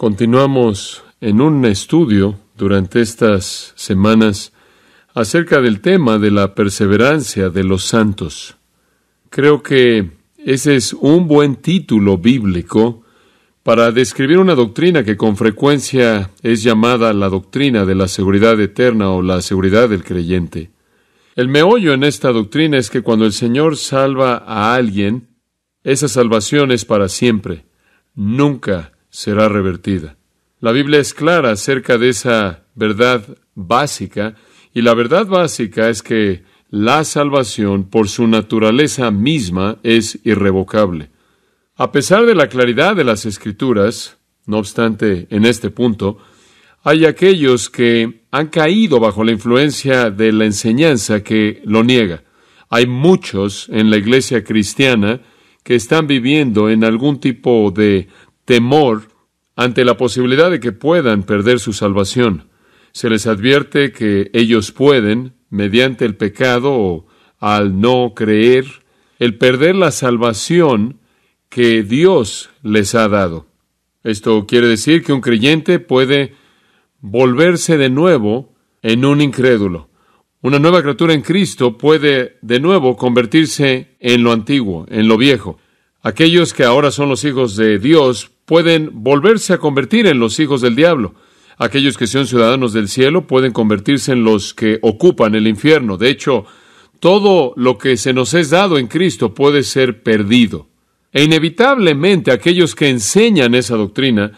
Continuamos en un estudio durante estas semanas acerca del tema de la perseverancia de los santos. Creo que ese es un buen título bíblico para describir una doctrina que con frecuencia es llamada la doctrina de la seguridad eterna o la seguridad del creyente. El meollo en esta doctrina es que cuando el Señor salva a alguien, esa salvación es para siempre. Nunca será revertida. La Biblia es clara acerca de esa verdad básica y la verdad básica es que la salvación por su naturaleza misma es irrevocable. A pesar de la claridad de las escrituras, no obstante, en este punto, hay aquellos que han caído bajo la influencia de la enseñanza que lo niega. Hay muchos en la iglesia cristiana que están viviendo en algún tipo de temor ante la posibilidad de que puedan perder su salvación. Se les advierte que ellos pueden, mediante el pecado o al no creer, el perder la salvación que Dios les ha dado. Esto quiere decir que un creyente puede volverse de nuevo en un incrédulo. Una nueva criatura en Cristo puede de nuevo convertirse en lo antiguo, en lo viejo. Aquellos que ahora son los hijos de Dios pueden volverse a convertir en los hijos del diablo. Aquellos que son ciudadanos del cielo pueden convertirse en los que ocupan el infierno. De hecho, todo lo que se nos es dado en Cristo puede ser perdido. E inevitablemente aquellos que enseñan esa doctrina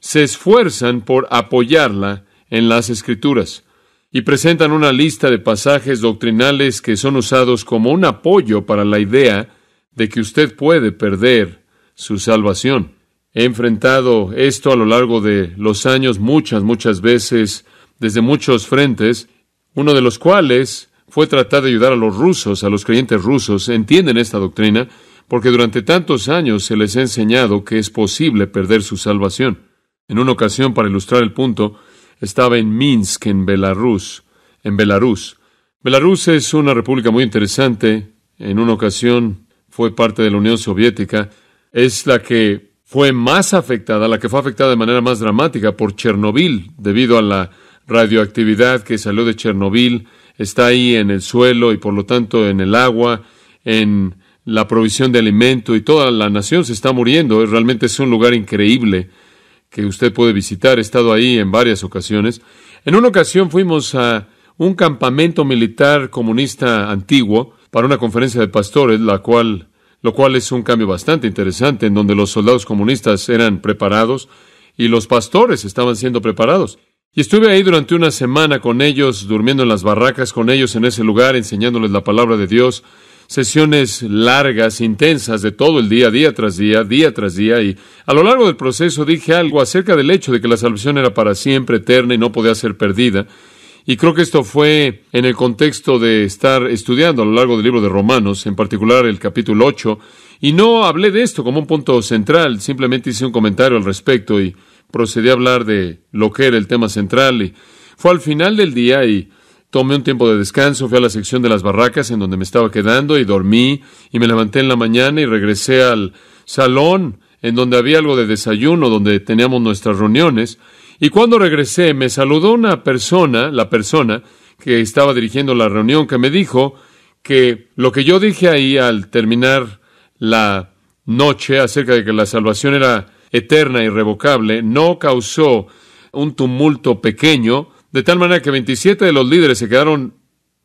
se esfuerzan por apoyarla en las escrituras y presentan una lista de pasajes doctrinales que son usados como un apoyo para la idea de que usted puede perder su salvación. He enfrentado esto a lo largo de los años muchas, muchas veces, desde muchos frentes, uno de los cuales fue tratar de ayudar a los rusos, a los creyentes rusos, entienden esta doctrina, porque durante tantos años se les ha enseñado que es posible perder su salvación. En una ocasión, para ilustrar el punto, estaba en Minsk, en Belarus, en Belarus es una república muy interesante. En una ocasión fue parte de la Unión Soviética. Es la que fue más afectada, la que fue afectada de manera más dramática por Chernobyl, debido a la radioactividad que salió de Chernobyl, está ahí en el suelo y por lo tanto en el agua, en la provisión de alimento y toda la nación se está muriendo. Realmente es un lugar increíble que usted puede visitar. He estado ahí en varias ocasiones. En una ocasión fuimos a un campamento militar comunista antiguo para una conferencia de pastores, la cual lo cual es un cambio bastante interesante en donde los soldados comunistas eran preparados y los pastores estaban siendo preparados. Y estuve ahí durante una semana con ellos, durmiendo en las barracas con ellos en ese lugar, enseñándoles la palabra de Dios, sesiones largas, intensas, de todo el día, día tras día, día tras día, y a lo largo del proceso dije algo acerca del hecho de que la salvación era para siempre, eterna y no podía ser perdida, y creo que esto fue en el contexto de estar estudiando a lo largo del libro de Romanos, en particular el capítulo 8, y no hablé de esto como un punto central, simplemente hice un comentario al respecto y procedí a hablar de lo que era el tema central. Y fue al final del día y tomé un tiempo de descanso, fui a la sección de las barracas en donde me estaba quedando y dormí y me levanté en la mañana y regresé al salón en donde había algo de desayuno, donde teníamos nuestras reuniones y cuando regresé, me saludó una persona, la persona que estaba dirigiendo la reunión, que me dijo que lo que yo dije ahí al terminar la noche acerca de que la salvación era eterna, irrevocable, no causó un tumulto pequeño, de tal manera que 27 de los líderes se quedaron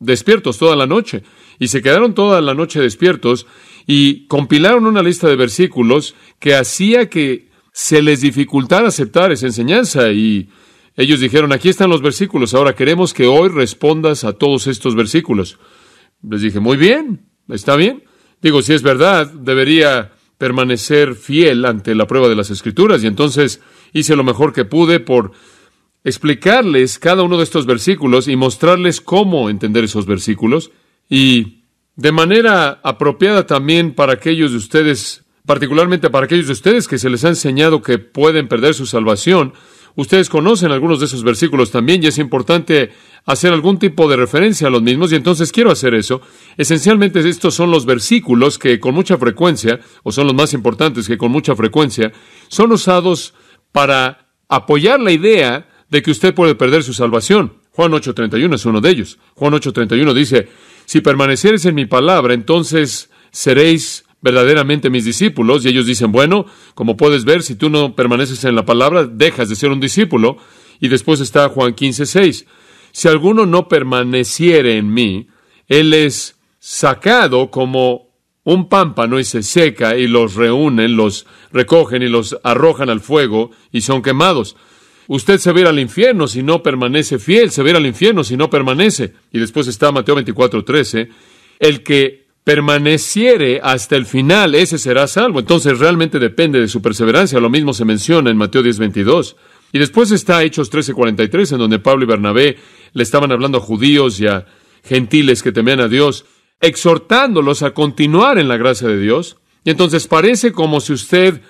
despiertos toda la noche, y se quedaron toda la noche despiertos, y compilaron una lista de versículos que hacía que se les dificultara aceptar esa enseñanza y ellos dijeron, aquí están los versículos, ahora queremos que hoy respondas a todos estos versículos. Les dije, muy bien, está bien. Digo, si es verdad, debería permanecer fiel ante la prueba de las escrituras. Y entonces hice lo mejor que pude por explicarles cada uno de estos versículos y mostrarles cómo entender esos versículos. Y de manera apropiada también para aquellos de ustedes particularmente para aquellos de ustedes que se les ha enseñado que pueden perder su salvación. Ustedes conocen algunos de esos versículos también y es importante hacer algún tipo de referencia a los mismos y entonces quiero hacer eso. Esencialmente estos son los versículos que con mucha frecuencia, o son los más importantes que con mucha frecuencia, son usados para apoyar la idea de que usted puede perder su salvación. Juan 8:31 es uno de ellos. Juan 8:31 dice, si permanecieres en mi palabra, entonces seréis verdaderamente mis discípulos. Y ellos dicen, bueno, como puedes ver, si tú no permaneces en la palabra, dejas de ser un discípulo. Y después está Juan 15, 6. Si alguno no permaneciere en mí, él es sacado como un pámpano y se seca y los reúnen, los recogen y los arrojan al fuego y son quemados. Usted se verá al infierno si no permanece fiel, se verá al infierno si no permanece. Y después está Mateo 24, 13. El que permaneciere hasta el final, ese será salvo. Entonces realmente depende de su perseverancia. Lo mismo se menciona en Mateo 10:22 Y después está Hechos 13, 43, en donde Pablo y Bernabé le estaban hablando a judíos y a gentiles que temían a Dios, exhortándolos a continuar en la gracia de Dios. Y entonces parece como si usted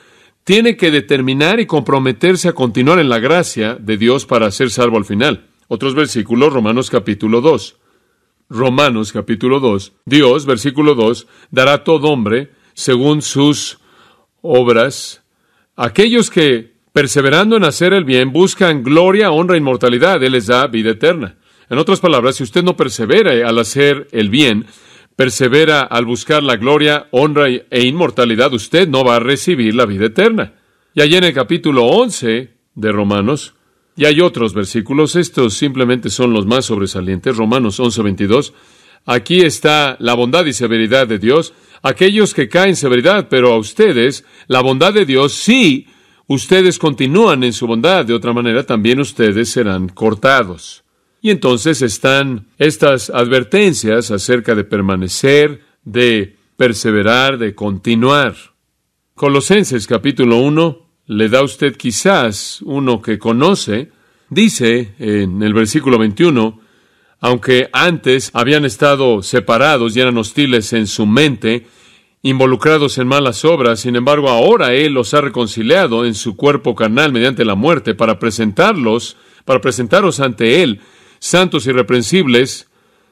tiene que determinar y comprometerse a continuar en la gracia de Dios para ser salvo al final. Otros versículos, Romanos capítulo 2. Romanos capítulo 2, Dios, versículo 2, dará a todo hombre según sus obras. Aquellos que, perseverando en hacer el bien, buscan gloria, honra, e inmortalidad, Él les da vida eterna. En otras palabras, si usted no persevera al hacer el bien, persevera al buscar la gloria, honra e inmortalidad, usted no va a recibir la vida eterna. Y allí en el capítulo 11 de Romanos, y hay otros versículos, estos simplemente son los más sobresalientes, Romanos 11:22. Aquí está la bondad y severidad de Dios, aquellos que caen severidad, pero a ustedes, la bondad de Dios, si ustedes continúan en su bondad, de otra manera también ustedes serán cortados. Y entonces están estas advertencias acerca de permanecer, de perseverar, de continuar. Colosenses capítulo 1, le da usted quizás uno que conoce, dice en el versículo 21, aunque antes habían estado separados y eran hostiles en su mente, involucrados en malas obras, sin embargo ahora Él los ha reconciliado en su cuerpo carnal mediante la muerte para presentarlos, para presentaros ante Él, santos irreprensibles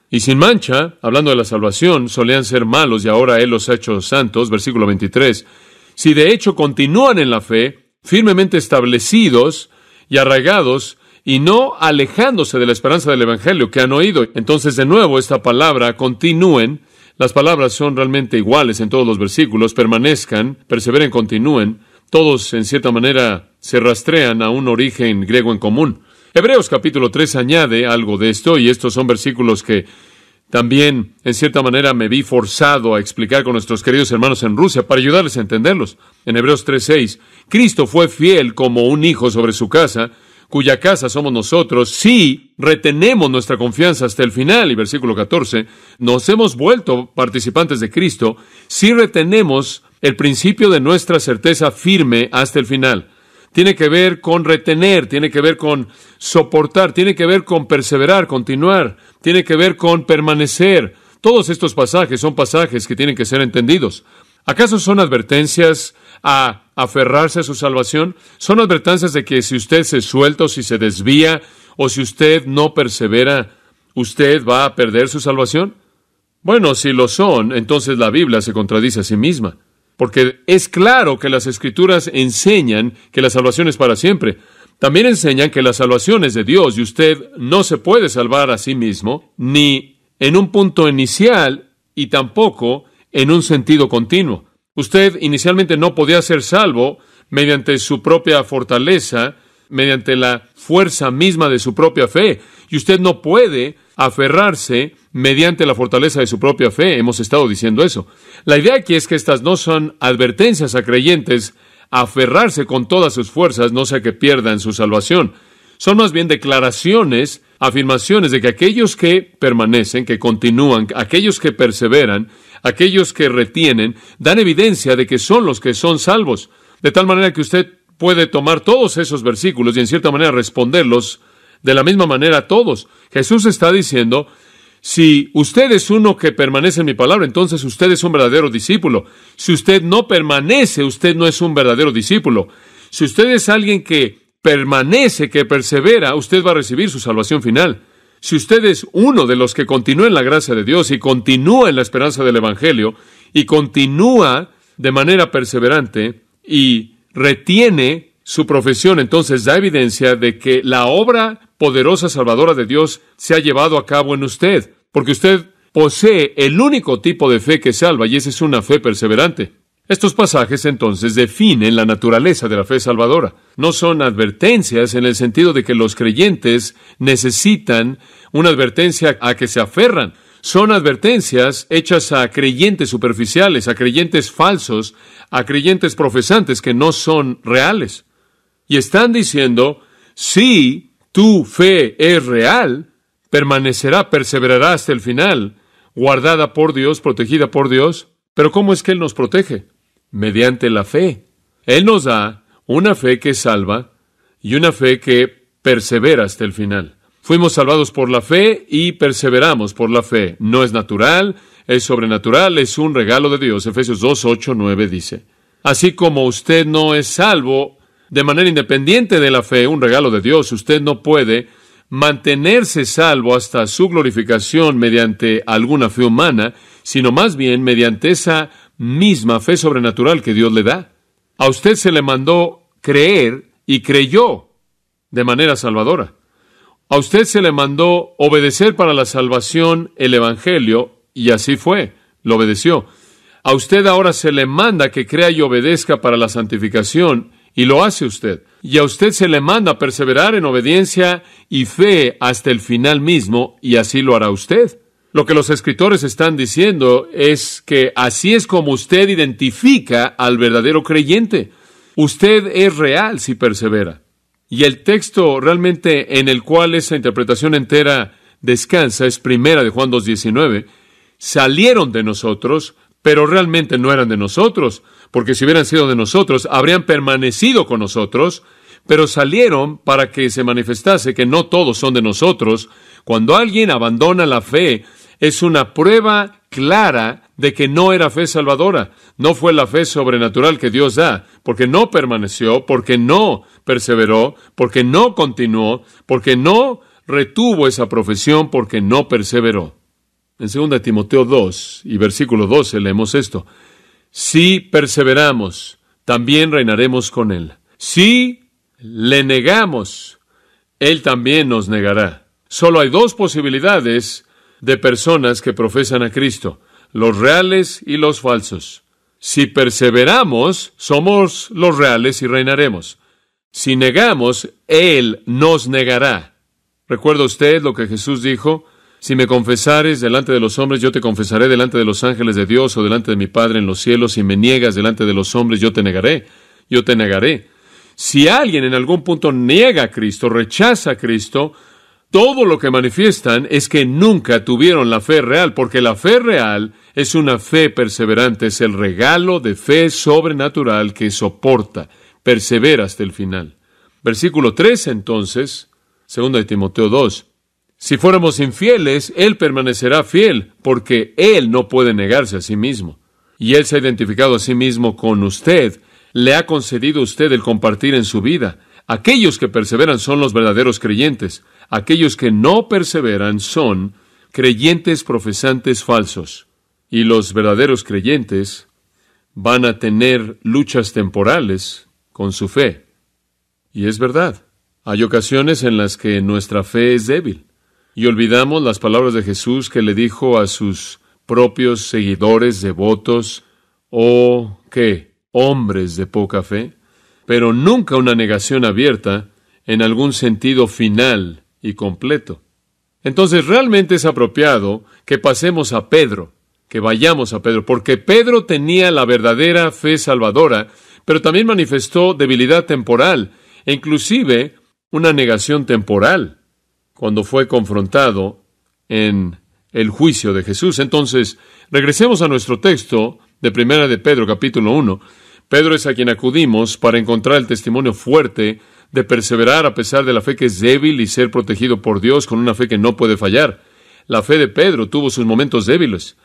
y sin mancha, hablando de la salvación, solían ser malos y ahora Él los ha hecho santos, versículo 23. Si de hecho continúan en la fe, firmemente establecidos y arraigados y no alejándose de la esperanza del Evangelio que han oído. Entonces, de nuevo, esta palabra, continúen, las palabras son realmente iguales en todos los versículos, permanezcan, perseveren, continúen, todos en cierta manera se rastrean a un origen griego en común. Hebreos capítulo 3 añade algo de esto, y estos son versículos que también, en cierta manera, me vi forzado a explicar con nuestros queridos hermanos en Rusia para ayudarles a entenderlos. En Hebreos 3:6, Cristo fue fiel como un hijo sobre su casa, cuya casa somos nosotros, si retenemos nuestra confianza hasta el final. Y versículo 14, nos hemos vuelto participantes de Cristo si retenemos el principio de nuestra certeza firme hasta el final tiene que ver con retener, tiene que ver con soportar, tiene que ver con perseverar, continuar, tiene que ver con permanecer. Todos estos pasajes son pasajes que tienen que ser entendidos. ¿Acaso son advertencias a aferrarse a su salvación? ¿Son advertencias de que si usted se suelta o si se desvía o si usted no persevera, usted va a perder su salvación? Bueno, si lo son, entonces la Biblia se contradice a sí misma. Porque es claro que las escrituras enseñan que la salvación es para siempre. También enseñan que la salvación es de Dios y usted no se puede salvar a sí mismo, ni en un punto inicial y tampoco en un sentido continuo. Usted inicialmente no podía ser salvo mediante su propia fortaleza, mediante la fuerza misma de su propia fe. Y usted no puede aferrarse mediante la fortaleza de su propia fe. Hemos estado diciendo eso. La idea aquí es que estas no son advertencias a creyentes aferrarse con todas sus fuerzas, no sea que pierdan su salvación. Son más bien declaraciones, afirmaciones de que aquellos que permanecen, que continúan, aquellos que perseveran, aquellos que retienen, dan evidencia de que son los que son salvos. De tal manera que usted puede tomar todos esos versículos y en cierta manera responderlos de la misma manera todos. Jesús está diciendo, si usted es uno que permanece en mi palabra, entonces usted es un verdadero discípulo. Si usted no permanece, usted no es un verdadero discípulo. Si usted es alguien que permanece, que persevera, usted va a recibir su salvación final. Si usted es uno de los que continúa en la gracia de Dios y continúa en la esperanza del Evangelio y continúa de manera perseverante y retiene su profesión, entonces da evidencia de que la obra poderosa salvadora de Dios se ha llevado a cabo en usted, porque usted posee el único tipo de fe que salva, y esa es una fe perseverante. Estos pasajes entonces definen la naturaleza de la fe salvadora. No son advertencias en el sentido de que los creyentes necesitan una advertencia a que se aferran. Son advertencias hechas a creyentes superficiales, a creyentes falsos, a creyentes profesantes que no son reales. Y están diciendo, sí, tu fe es real, permanecerá, perseverará hasta el final, guardada por Dios, protegida por Dios. Pero ¿cómo es que Él nos protege? Mediante la fe. Él nos da una fe que salva y una fe que persevera hasta el final. Fuimos salvados por la fe y perseveramos por la fe. No es natural, es sobrenatural, es un regalo de Dios. Efesios 2, 8, 9 dice. Así como usted no es salvo de manera independiente de la fe, un regalo de Dios. Usted no puede mantenerse salvo hasta su glorificación mediante alguna fe humana, sino más bien mediante esa misma fe sobrenatural que Dios le da. A usted se le mandó creer y creyó de manera salvadora. A usted se le mandó obedecer para la salvación el Evangelio y así fue, lo obedeció. A usted ahora se le manda que crea y obedezca para la santificación y lo hace usted. Y a usted se le manda perseverar en obediencia y fe hasta el final mismo, y así lo hará usted. Lo que los escritores están diciendo es que así es como usted identifica al verdadero creyente. Usted es real si persevera. Y el texto realmente en el cual esa interpretación entera descansa es primera de Juan 2.19. Salieron de nosotros, pero realmente no eran de nosotros porque si hubieran sido de nosotros, habrían permanecido con nosotros, pero salieron para que se manifestase que no todos son de nosotros. Cuando alguien abandona la fe, es una prueba clara de que no era fe salvadora, no fue la fe sobrenatural que Dios da, porque no permaneció, porque no perseveró, porque no continuó, porque no retuvo esa profesión, porque no perseveró. En 2 Timoteo 2 y versículo 12 leemos esto. Si perseveramos, también reinaremos con Él. Si le negamos, Él también nos negará. Solo hay dos posibilidades de personas que profesan a Cristo, los reales y los falsos. Si perseveramos, somos los reales y reinaremos. Si negamos, Él nos negará. ¿Recuerda usted lo que Jesús dijo? Si me confesares delante de los hombres, yo te confesaré delante de los ángeles de Dios o delante de mi Padre en los cielos. Si me niegas delante de los hombres, yo te negaré. Yo te negaré. Si alguien en algún punto niega a Cristo, rechaza a Cristo, todo lo que manifiestan es que nunca tuvieron la fe real, porque la fe real es una fe perseverante, es el regalo de fe sobrenatural que soporta, persevera hasta el final. Versículo 3 entonces, 2 de Timoteo 2. Si fuéramos infieles, Él permanecerá fiel, porque Él no puede negarse a sí mismo. Y Él se ha identificado a sí mismo con usted, le ha concedido a usted el compartir en su vida. Aquellos que perseveran son los verdaderos creyentes, aquellos que no perseveran son creyentes profesantes falsos. Y los verdaderos creyentes van a tener luchas temporales con su fe. Y es verdad, hay ocasiones en las que nuestra fe es débil. Y olvidamos las palabras de Jesús que le dijo a sus propios seguidores devotos, oh, qué, hombres de poca fe, pero nunca una negación abierta en algún sentido final y completo. Entonces realmente es apropiado que pasemos a Pedro, que vayamos a Pedro, porque Pedro tenía la verdadera fe salvadora, pero también manifestó debilidad temporal e inclusive una negación temporal cuando fue confrontado en el juicio de Jesús. Entonces, regresemos a nuestro texto de Primera de Pedro, capítulo 1. Pedro es a quien acudimos para encontrar el testimonio fuerte de perseverar a pesar de la fe que es débil y ser protegido por Dios con una fe que no puede fallar. La fe de Pedro tuvo sus momentos débiles.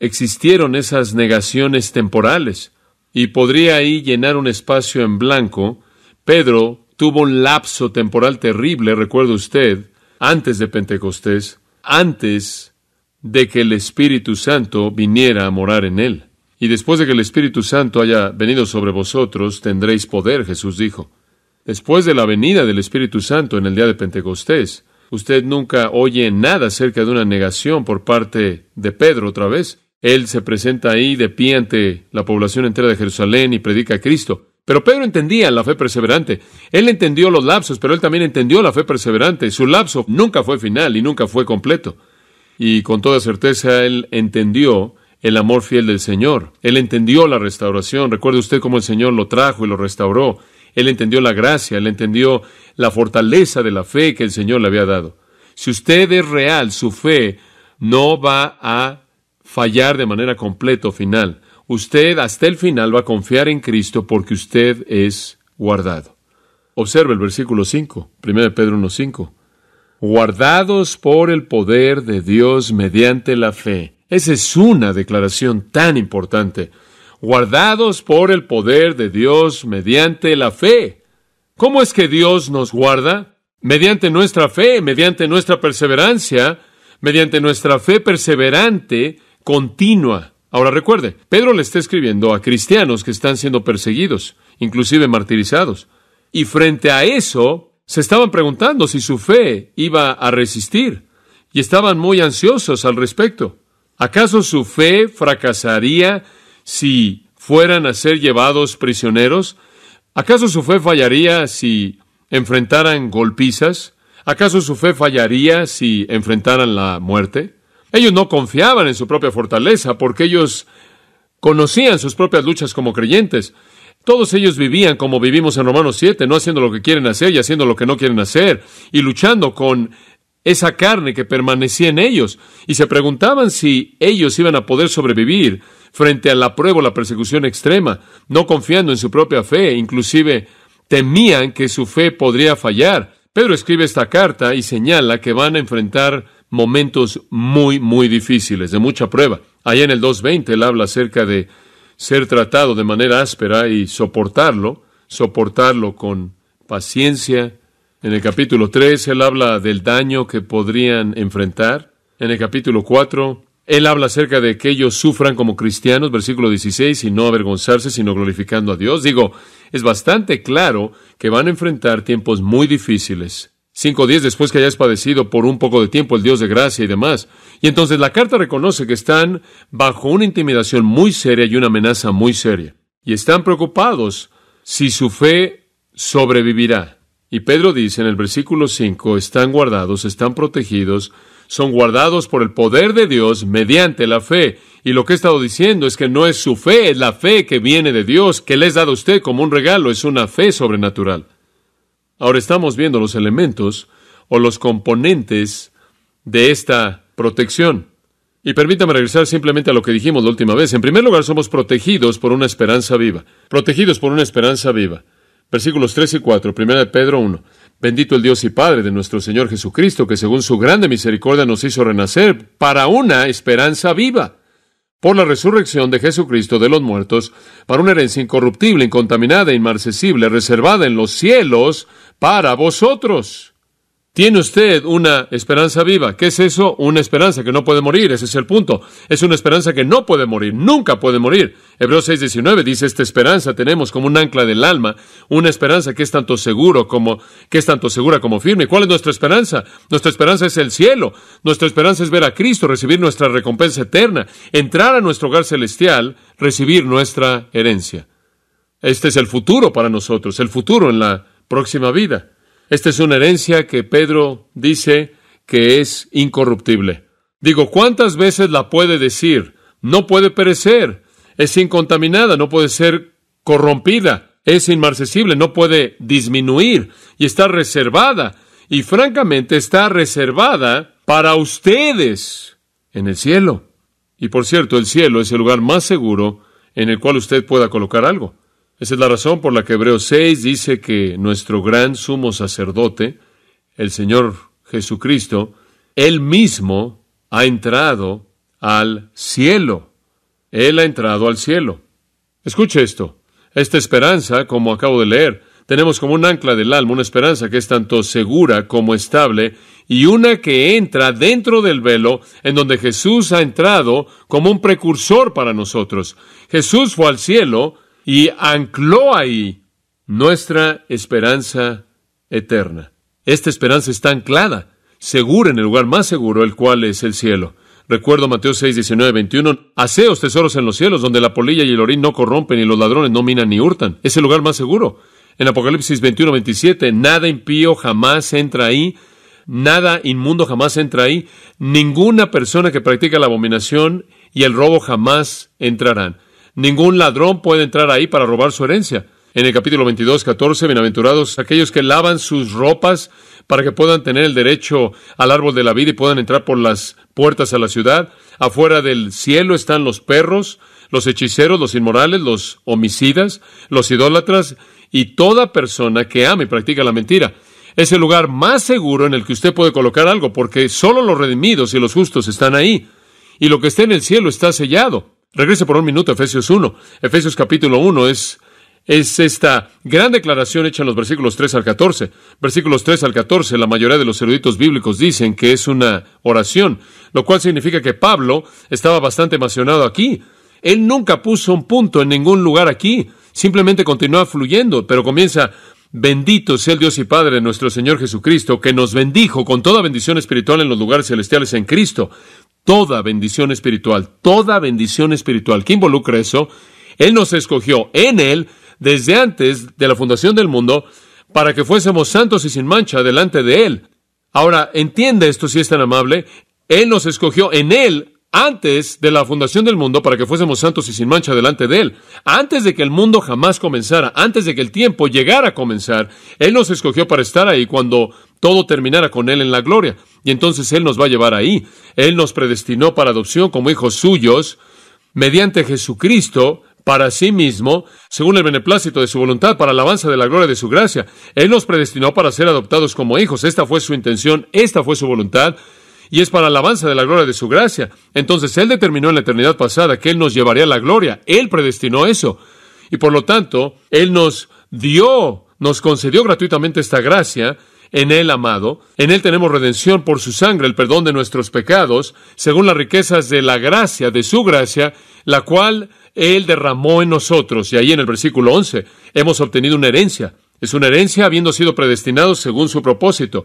Existieron esas negaciones temporales y podría ahí llenar un espacio en blanco. Pedro tuvo un lapso temporal terrible, recuerda usted, antes de Pentecostés, antes de que el Espíritu Santo viniera a morar en él. Y después de que el Espíritu Santo haya venido sobre vosotros, tendréis poder, Jesús dijo. Después de la venida del Espíritu Santo en el día de Pentecostés, usted nunca oye nada acerca de una negación por parte de Pedro otra vez. Él se presenta ahí de pie ante la población entera de Jerusalén y predica a Cristo. Pero Pedro entendía la fe perseverante. Él entendió los lapsos, pero él también entendió la fe perseverante. Su lapso nunca fue final y nunca fue completo. Y con toda certeza él entendió el amor fiel del Señor. Él entendió la restauración. Recuerde usted cómo el Señor lo trajo y lo restauró. Él entendió la gracia, él entendió la fortaleza de la fe que el Señor le había dado. Si usted es real, su fe no va a fallar de manera completa o final. Usted hasta el final va a confiar en Cristo porque usted es guardado. Observe el versículo 5, 1 Pedro 1.5. Guardados por el poder de Dios mediante la fe. Esa es una declaración tan importante. Guardados por el poder de Dios mediante la fe. ¿Cómo es que Dios nos guarda? Mediante nuestra fe, mediante nuestra perseverancia, mediante nuestra fe perseverante, continua. Ahora recuerde, Pedro le está escribiendo a cristianos que están siendo perseguidos, inclusive martirizados. Y frente a eso, se estaban preguntando si su fe iba a resistir y estaban muy ansiosos al respecto. ¿Acaso su fe fracasaría si fueran a ser llevados prisioneros? ¿Acaso su fe fallaría si enfrentaran golpizas? ¿Acaso su fe fallaría si enfrentaran la muerte? Ellos no confiaban en su propia fortaleza porque ellos conocían sus propias luchas como creyentes. Todos ellos vivían como vivimos en Romanos 7, no haciendo lo que quieren hacer y haciendo lo que no quieren hacer y luchando con esa carne que permanecía en ellos y se preguntaban si ellos iban a poder sobrevivir frente a la prueba o la persecución extrema, no confiando en su propia fe, inclusive temían que su fe podría fallar. Pedro escribe esta carta y señala que van a enfrentar momentos muy, muy difíciles, de mucha prueba. Allá en el 2.20 él habla acerca de ser tratado de manera áspera y soportarlo, soportarlo con paciencia. En el capítulo 3 él habla del daño que podrían enfrentar. En el capítulo 4 él habla acerca de que ellos sufran como cristianos, versículo 16, y no avergonzarse, sino glorificando a Dios. Digo, es bastante claro que van a enfrentar tiempos muy difíciles Cinco o después que hayas padecido por un poco de tiempo el Dios de gracia y demás. Y entonces la carta reconoce que están bajo una intimidación muy seria y una amenaza muy seria. Y están preocupados si su fe sobrevivirá. Y Pedro dice en el versículo 5, están guardados, están protegidos, son guardados por el poder de Dios mediante la fe. Y lo que he estado diciendo es que no es su fe, es la fe que viene de Dios, que les ha dado a usted como un regalo, es una fe sobrenatural. Ahora estamos viendo los elementos o los componentes de esta protección. Y permítame regresar simplemente a lo que dijimos la última vez. En primer lugar, somos protegidos por una esperanza viva. Protegidos por una esperanza viva. Versículos 3 y 4, primera de Pedro 1. Bendito el Dios y Padre de nuestro Señor Jesucristo, que según su grande misericordia nos hizo renacer para una esperanza viva por la resurrección de Jesucristo de los muertos, para una herencia incorruptible, incontaminada, inmarcesible, reservada en los cielos para vosotros. Tiene usted una esperanza viva. ¿Qué es eso? Una esperanza que no puede morir. Ese es el punto. Es una esperanza que no puede morir. Nunca puede morir. Hebreos 6:19 dice, esta esperanza tenemos como un ancla del alma, una esperanza que es tanto seguro como que tanto segura como firme. ¿Cuál es nuestra esperanza? Nuestra esperanza es el cielo. Nuestra esperanza es ver a Cristo, recibir nuestra recompensa eterna, entrar a nuestro hogar celestial, recibir nuestra herencia. Este es el futuro para nosotros, el futuro en la próxima vida. Esta es una herencia que Pedro dice que es incorruptible. Digo, ¿cuántas veces la puede decir? No puede perecer, es incontaminada, no puede ser corrompida, es inmarcesible, no puede disminuir y está reservada. Y francamente está reservada para ustedes en el cielo. Y por cierto, el cielo es el lugar más seguro en el cual usted pueda colocar algo. Esa es la razón por la que Hebreos 6 dice que nuestro gran sumo sacerdote, el Señor Jesucristo, Él mismo ha entrado al cielo. Él ha entrado al cielo. Escuche esto. Esta esperanza, como acabo de leer, tenemos como un ancla del alma, una esperanza que es tanto segura como estable, y una que entra dentro del velo, en donde Jesús ha entrado como un precursor para nosotros. Jesús fue al cielo, y ancló ahí nuestra esperanza eterna. Esta esperanza está anclada, segura en el lugar más seguro, el cual es el cielo. Recuerdo Mateo 6, 19, 21. Haceos tesoros en los cielos, donde la polilla y el orín no corrompen y los ladrones no minan ni hurtan. Es el lugar más seguro. En Apocalipsis 21, 27. Nada impío jamás entra ahí. Nada inmundo jamás entra ahí. Ninguna persona que practica la abominación y el robo jamás entrarán. Ningún ladrón puede entrar ahí para robar su herencia. En el capítulo 22, 14, bienaventurados aquellos que lavan sus ropas para que puedan tener el derecho al árbol de la vida y puedan entrar por las puertas a la ciudad. Afuera del cielo están los perros, los hechiceros, los inmorales, los homicidas, los idólatras y toda persona que ama y practica la mentira. Es el lugar más seguro en el que usted puede colocar algo, porque solo los redimidos y los justos están ahí, y lo que está en el cielo está sellado. Regrese por un minuto a Efesios 1. Efesios capítulo 1 es, es esta gran declaración hecha en los versículos 3 al 14. Versículos 3 al 14, la mayoría de los eruditos bíblicos dicen que es una oración, lo cual significa que Pablo estaba bastante emocionado aquí. Él nunca puso un punto en ningún lugar aquí, simplemente continúa fluyendo, pero comienza, bendito sea el Dios y Padre de nuestro Señor Jesucristo, que nos bendijo con toda bendición espiritual en los lugares celestiales en Cristo toda bendición espiritual, toda bendición espiritual. ¿Qué involucra eso? Él nos escogió en Él desde antes de la fundación del mundo para que fuésemos santos y sin mancha delante de Él. Ahora, entiende esto si es tan amable. Él nos escogió en Él antes de la fundación del mundo para que fuésemos santos y sin mancha delante de Él. Antes de que el mundo jamás comenzara, antes de que el tiempo llegara a comenzar, Él nos escogió para estar ahí cuando todo terminará con Él en la gloria. Y entonces Él nos va a llevar ahí. Él nos predestinó para adopción como hijos suyos mediante Jesucristo para sí mismo, según el beneplácito de su voluntad, para alabanza de la gloria de su gracia. Él nos predestinó para ser adoptados como hijos. Esta fue su intención, esta fue su voluntad, y es para alabanza de la gloria de su gracia. Entonces Él determinó en la eternidad pasada que Él nos llevaría a la gloria. Él predestinó eso. Y por lo tanto, Él nos dio, nos concedió gratuitamente esta gracia en Él amado. En Él tenemos redención por su sangre, el perdón de nuestros pecados, según las riquezas de la gracia, de su gracia, la cual Él derramó en nosotros. Y ahí en el versículo 11, hemos obtenido una herencia. Es una herencia habiendo sido predestinados según su propósito.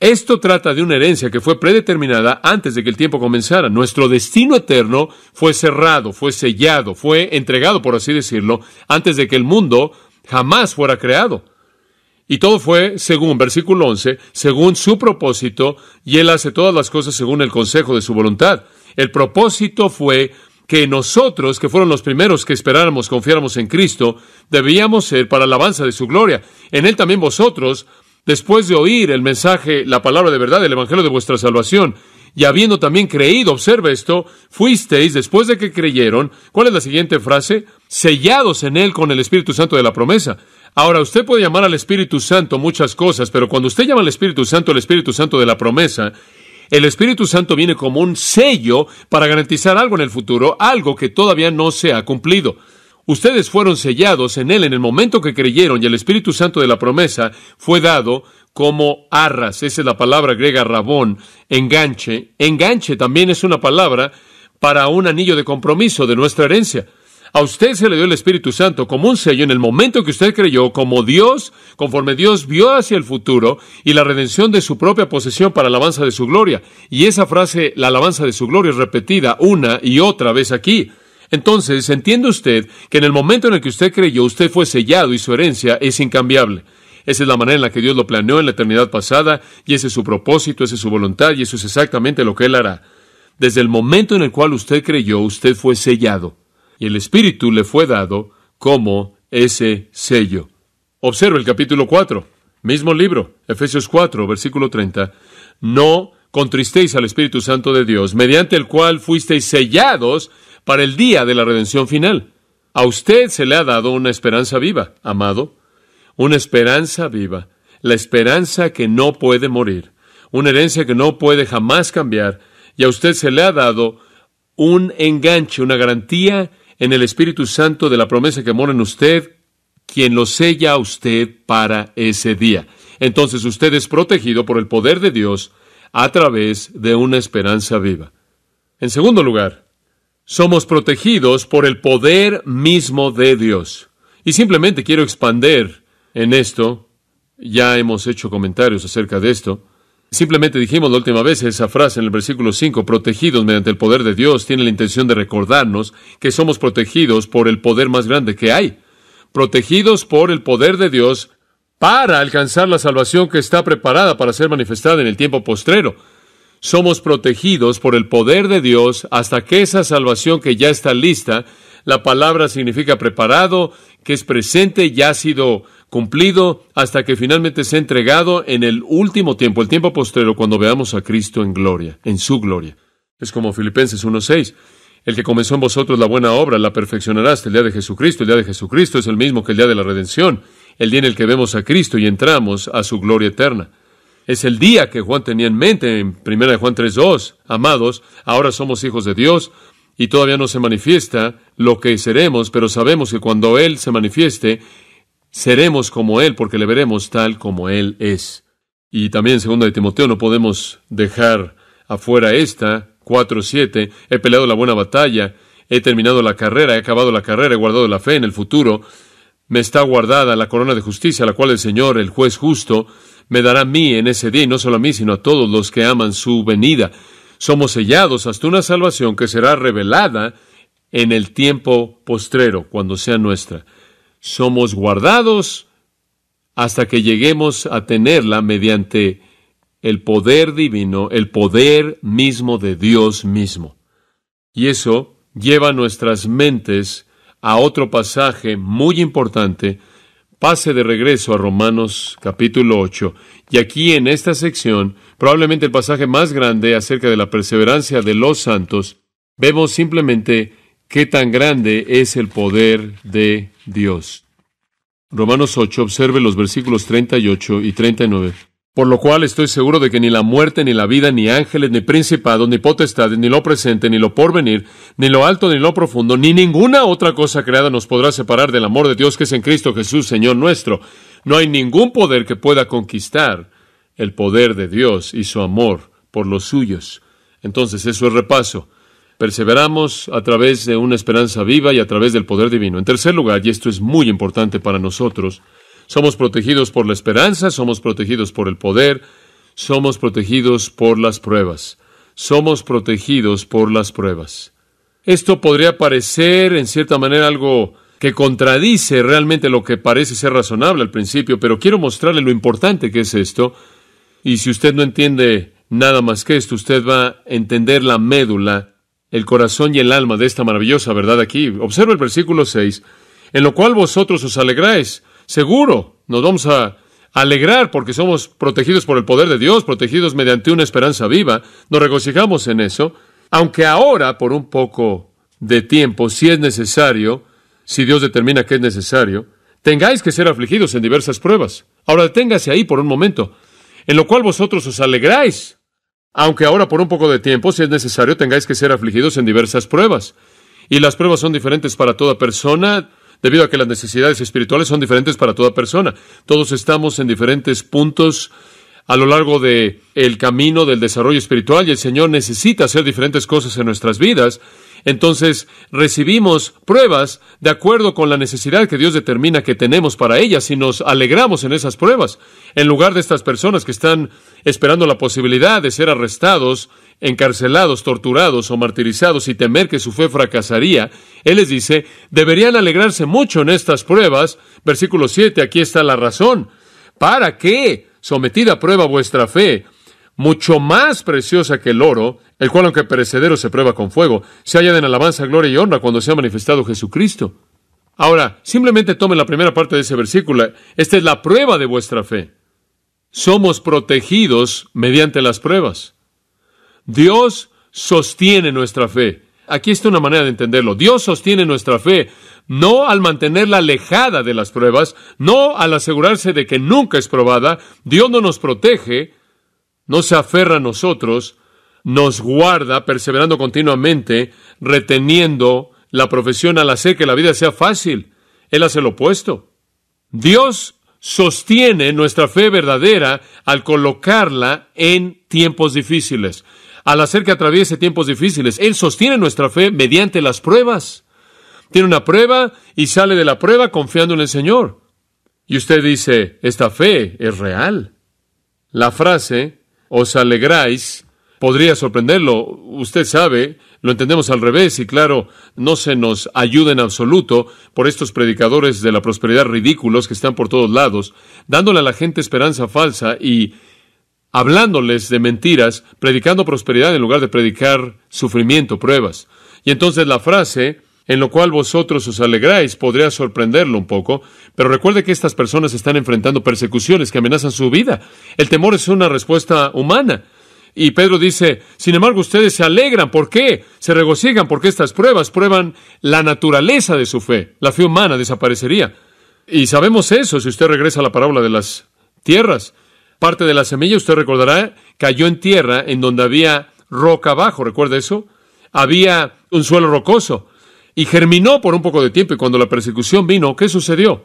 Esto trata de una herencia que fue predeterminada antes de que el tiempo comenzara. Nuestro destino eterno fue cerrado, fue sellado, fue entregado, por así decirlo, antes de que el mundo jamás fuera creado. Y todo fue según, versículo 11, según su propósito, y Él hace todas las cosas según el consejo de su voluntad. El propósito fue que nosotros, que fueron los primeros que esperáramos, confiáramos en Cristo, debíamos ser para alabanza de su gloria. En Él también vosotros, después de oír el mensaje, la palabra de verdad, el Evangelio de vuestra salvación, y habiendo también creído, observe esto, fuisteis, después de que creyeron, ¿cuál es la siguiente frase? Sellados en Él con el Espíritu Santo de la promesa. Ahora, usted puede llamar al Espíritu Santo muchas cosas, pero cuando usted llama al Espíritu Santo, el Espíritu Santo de la promesa, el Espíritu Santo viene como un sello para garantizar algo en el futuro, algo que todavía no se ha cumplido. Ustedes fueron sellados en él en el momento que creyeron y el Espíritu Santo de la promesa fue dado como arras. Esa es la palabra griega rabón, enganche. Enganche también es una palabra para un anillo de compromiso de nuestra herencia. A usted se le dio el Espíritu Santo como un sello en el momento que usted creyó, como Dios, conforme Dios vio hacia el futuro y la redención de su propia posesión para alabanza de su gloria. Y esa frase, la alabanza de su gloria, es repetida una y otra vez aquí. Entonces, entiende usted que en el momento en el que usted creyó, usted fue sellado y su herencia es incambiable. Esa es la manera en la que Dios lo planeó en la eternidad pasada, y ese es su propósito, esa es su voluntad, y eso es exactamente lo que Él hará. Desde el momento en el cual usted creyó, usted fue sellado y el Espíritu le fue dado como ese sello. Observe el capítulo 4, mismo libro, Efesios 4, versículo 30. No contristéis al Espíritu Santo de Dios, mediante el cual fuisteis sellados para el día de la redención final. A usted se le ha dado una esperanza viva, amado, una esperanza viva, la esperanza que no puede morir, una herencia que no puede jamás cambiar, y a usted se le ha dado un enganche, una garantía en el Espíritu Santo de la promesa que mora en usted, quien lo sella a usted para ese día. Entonces usted es protegido por el poder de Dios a través de una esperanza viva. En segundo lugar, somos protegidos por el poder mismo de Dios. Y simplemente quiero expander en esto. Ya hemos hecho comentarios acerca de esto. Simplemente dijimos la última vez esa frase en el versículo 5, protegidos mediante el poder de Dios, tiene la intención de recordarnos que somos protegidos por el poder más grande que hay, protegidos por el poder de Dios para alcanzar la salvación que está preparada para ser manifestada en el tiempo postrero. Somos protegidos por el poder de Dios hasta que esa salvación que ya está lista, la palabra significa preparado, que es presente, ya ha sido cumplido hasta que finalmente sea entregado en el último tiempo, el tiempo postrero, cuando veamos a Cristo en gloria, en su gloria. Es como Filipenses 1.6. El que comenzó en vosotros la buena obra la perfeccionará hasta el día de Jesucristo. El día de Jesucristo es el mismo que el día de la redención, el día en el que vemos a Cristo y entramos a su gloria eterna. Es el día que Juan tenía en mente en 1 Juan 3.2. Amados, ahora somos hijos de Dios, y todavía no se manifiesta lo que seremos, pero sabemos que cuando Él se manifieste, seremos como Él porque le veremos tal como Él es. Y también, segundo de Timoteo, no podemos dejar afuera esta, 4.7, he peleado la buena batalla, he terminado la carrera, he acabado la carrera, he guardado la fe en el futuro, me está guardada la corona de justicia, la cual el Señor, el juez justo, me dará a mí en ese día, y no solo a mí, sino a todos los que aman su venida. Somos sellados hasta una salvación que será revelada en el tiempo postrero, cuando sea nuestra somos guardados hasta que lleguemos a tenerla mediante el poder divino, el poder mismo de Dios mismo. Y eso lleva nuestras mentes a otro pasaje muy importante. Pase de regreso a Romanos capítulo 8. Y aquí en esta sección, probablemente el pasaje más grande acerca de la perseverancia de los santos, vemos simplemente qué tan grande es el poder de Dios. Romanos 8, observe los versículos 38 y 39. Por lo cual estoy seguro de que ni la muerte, ni la vida, ni ángeles, ni principados, ni potestades, ni lo presente, ni lo porvenir, ni lo alto, ni lo profundo, ni ninguna otra cosa creada nos podrá separar del amor de Dios que es en Cristo Jesús, Señor nuestro. No hay ningún poder que pueda conquistar el poder de Dios y su amor por los suyos. Entonces, eso es repaso. Perseveramos a través de una esperanza viva y a través del poder divino. En tercer lugar, y esto es muy importante para nosotros, somos protegidos por la esperanza, somos protegidos por el poder, somos protegidos por las pruebas. Somos protegidos por las pruebas. Esto podría parecer, en cierta manera, algo que contradice realmente lo que parece ser razonable al principio, pero quiero mostrarle lo importante que es esto. Y si usted no entiende nada más que esto, usted va a entender la médula el corazón y el alma de esta maravillosa verdad aquí. Observa el versículo 6, en lo cual vosotros os alegráis. Seguro, nos vamos a alegrar porque somos protegidos por el poder de Dios, protegidos mediante una esperanza viva. Nos regocijamos en eso, aunque ahora, por un poco de tiempo, si es necesario, si Dios determina que es necesario, tengáis que ser afligidos en diversas pruebas. Ahora deténgase ahí por un momento, en lo cual vosotros os alegráis aunque ahora por un poco de tiempo, si es necesario, tengáis que ser afligidos en diversas pruebas. Y las pruebas son diferentes para toda persona, debido a que las necesidades espirituales son diferentes para toda persona. Todos estamos en diferentes puntos a lo largo de el camino del desarrollo espiritual y el Señor necesita hacer diferentes cosas en nuestras vidas entonces recibimos pruebas de acuerdo con la necesidad que Dios determina que tenemos para ellas y nos alegramos en esas pruebas, en lugar de estas personas que están esperando la posibilidad de ser arrestados, encarcelados, torturados o martirizados y temer que su fe fracasaría. Él les dice, deberían alegrarse mucho en estas pruebas. Versículo 7, aquí está la razón. ¿Para qué? Sometida a prueba vuestra fe, mucho más preciosa que el oro, el cual aunque perecedero se prueba con fuego, se halla en alabanza, gloria y honra cuando se ha manifestado Jesucristo. Ahora, simplemente tomen la primera parte de ese versículo. Esta es la prueba de vuestra fe. Somos protegidos mediante las pruebas. Dios sostiene nuestra fe. Aquí está una manera de entenderlo. Dios sostiene nuestra fe, no al mantenerla alejada de las pruebas, no al asegurarse de que nunca es probada. Dios no nos protege no se aferra a nosotros, nos guarda perseverando continuamente, reteniendo la profesión al hacer que la vida sea fácil. Él hace lo opuesto. Dios sostiene nuestra fe verdadera al colocarla en tiempos difíciles, al hacer que atraviese tiempos difíciles. Él sostiene nuestra fe mediante las pruebas. Tiene una prueba y sale de la prueba confiando en el Señor. Y usted dice, esta fe es real. La frase os alegráis, podría sorprenderlo, usted sabe, lo entendemos al revés y claro, no se nos ayuda en absoluto por estos predicadores de la prosperidad ridículos que están por todos lados, dándole a la gente esperanza falsa y hablándoles de mentiras, predicando prosperidad en lugar de predicar sufrimiento, pruebas. Y entonces la frase en lo cual vosotros os alegráis, podría sorprenderlo un poco, pero recuerde que estas personas están enfrentando persecuciones que amenazan su vida. El temor es una respuesta humana. Y Pedro dice, sin embargo, ustedes se alegran, ¿por qué? Se regocijan porque estas pruebas prueban la naturaleza de su fe. La fe humana desaparecería. Y sabemos eso si usted regresa a la parábola de las tierras. Parte de la semilla, usted recordará, cayó en tierra en donde había roca abajo, ¿recuerda eso? Había un suelo rocoso y germinó por un poco de tiempo y cuando la persecución vino, ¿qué sucedió?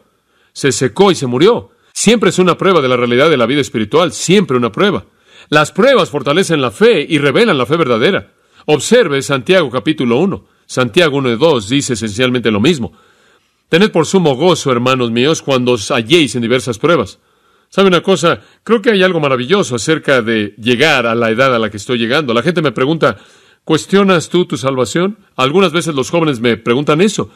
Se secó y se murió. Siempre es una prueba de la realidad de la vida espiritual, siempre una prueba. Las pruebas fortalecen la fe y revelan la fe verdadera. Observe Santiago capítulo 1. Santiago 1 de 2 dice esencialmente lo mismo. Tened por sumo gozo, hermanos míos, cuando os halléis en diversas pruebas. ¿Sabe una cosa? Creo que hay algo maravilloso acerca de llegar a la edad a la que estoy llegando. La gente me pregunta, ¿Cuestionas tú tu salvación? Algunas veces los jóvenes me preguntan eso.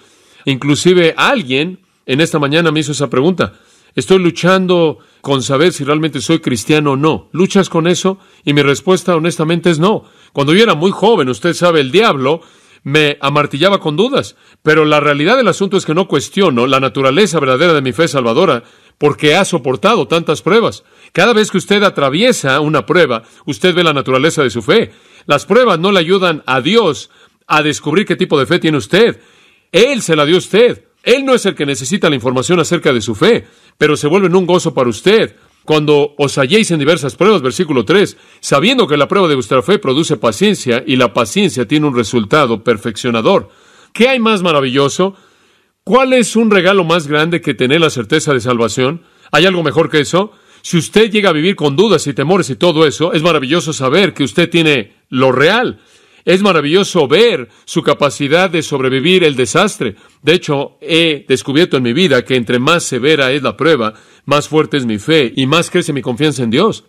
Inclusive alguien en esta mañana me hizo esa pregunta. Estoy luchando con saber si realmente soy cristiano o no. ¿Luchas con eso? Y mi respuesta honestamente es no. Cuando yo era muy joven, usted sabe, el diablo me amartillaba con dudas. Pero la realidad del asunto es que no cuestiono la naturaleza verdadera de mi fe salvadora porque ha soportado tantas pruebas. Cada vez que usted atraviesa una prueba, usted ve la naturaleza de su fe. Las pruebas no le ayudan a Dios a descubrir qué tipo de fe tiene usted. Él se la dio a usted. Él no es el que necesita la información acerca de su fe, pero se vuelve un gozo para usted. Cuando os halléis en diversas pruebas, versículo 3, sabiendo que la prueba de vuestra fe produce paciencia y la paciencia tiene un resultado perfeccionador. ¿Qué hay más maravilloso? ¿Cuál es un regalo más grande que tener la certeza de salvación? ¿Hay algo mejor que eso? Si usted llega a vivir con dudas y temores y todo eso, es maravilloso saber que usted tiene lo real. Es maravilloso ver su capacidad de sobrevivir el desastre. De hecho, he descubierto en mi vida que entre más severa es la prueba, más fuerte es mi fe y más crece mi confianza en Dios.